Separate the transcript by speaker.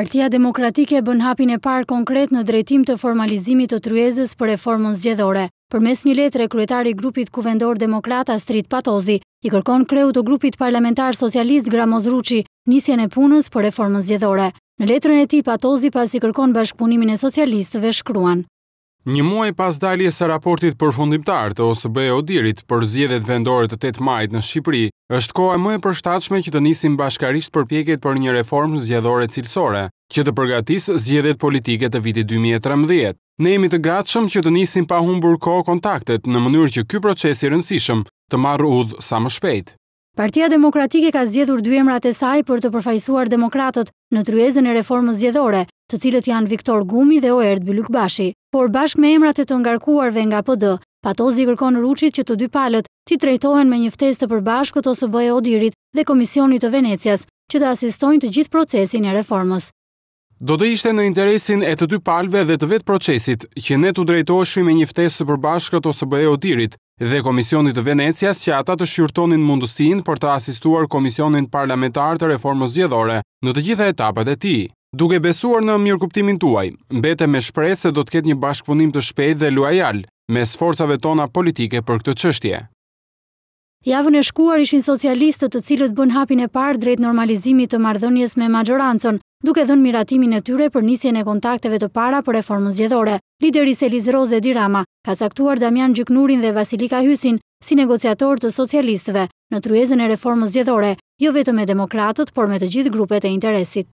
Speaker 1: Partia Demokratike bën hapin e parë konkret në drejtim të formalizimit të tryezës për reformën zgjedhore. Për mes një letre, kryetari grupit kuvendor Demokrat Strit Patozi i kërkon kreu të grupit parlamentar socialist Gramoz Ruqi nisjen e punës për reformën zgjedhore. Në letrën e ti, Patozi pas i kërkon bashkëpunimin e socialistëve shkruan.
Speaker 2: Një muaj pas dalje së raportit përfundimtar të OSB Odirit për zjedhet vendore të 8 majt në Shqipëri, Është koha më e përshtatshme që të nisim bashkarisht përpjekjet për një reformë zgjedhore cilësore, që të përgatisë zgjedhjet politike të vitit 2013. Ne jemi të gatshëm që të nisim pa humbur kohë kontaktet në mënyrë që ky proces i rëndësishëm të marrë udhë sa më shpejt.
Speaker 1: Partia Demokratike ka zgjedhur dy emrat e saj për të përfaqësuar demokratët në tryezën e reformës zgjedhore, të cilët janë Viktor Gumi dhe Oert Bylykbashi, por bashkë me emrat e të ngarkuarve nga PD, Patozi kërkon Ruçit që të dy palët ti trejtohen me një ftesë të përbashkët ose bëje odirit dhe Komisionit të Venecias që të asistojnë të gjithë procesin e reformës.
Speaker 2: Do të ishte në interesin e të dy palve dhe të vetë procesit që ne të drejtoheshme me një ftesë të përbashkët ose bëje odirit dhe Komisionit të Venecias që ata të shqyrtonin mundusin për të asistuar Komisionin Parlamentar të Reformës Gjedhore në të gjitha etapet e ti. Duke besuar në mirë kuptimin tuaj, mbete me shpre se do të ketë një bashkëpunim të shpejt dhe luajal me sforcave tona politike për këtë qështje.
Speaker 1: Javën e shkuar ishin socialistët të cilët bën hapin e parë drejt normalizimit të mardhënjes me majorancën, duke dhënë miratimin e tyre për nisjen e kontakteve të para për reformën zgjedhore. Lideri Seliz Roze Dirama ka caktuar Damian Gjyknurin dhe Vasilika Hysin si negociator të socialistëve në tryezën e reformës zgjedhore, jo vetëm me demokratët, por me të gjithë grupet e interesit.